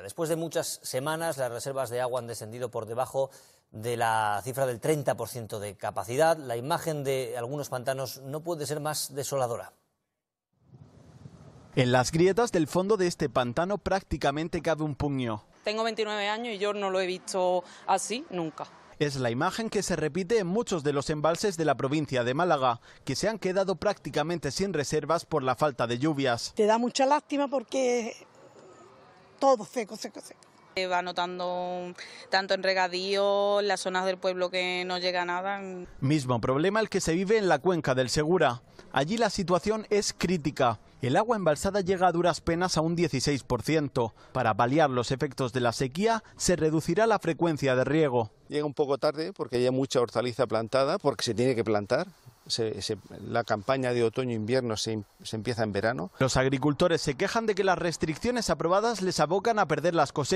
Después de muchas semanas, las reservas de agua han descendido por debajo de la cifra del 30% de capacidad. La imagen de algunos pantanos no puede ser más desoladora. En las grietas del fondo de este pantano prácticamente cabe un puño. Tengo 29 años y yo no lo he visto así nunca. Es la imagen que se repite en muchos de los embalses de la provincia de Málaga, que se han quedado prácticamente sin reservas por la falta de lluvias. Te da mucha lástima porque todo seco, seco, seco. Va notando tanto en regadío, en las zonas del pueblo que no llega nada. Mismo problema el que se vive en la cuenca del Segura. Allí la situación es crítica. El agua embalsada llega a duras penas a un 16%. Para paliar los efectos de la sequía, se reducirá la frecuencia de riego. Llega un poco tarde porque hay mucha hortaliza plantada, porque se tiene que plantar la campaña de otoño-invierno se, se, empieza en verano. Los agricultores se quejan de que las restricciones aprobadas les abocan a perder las cosechas.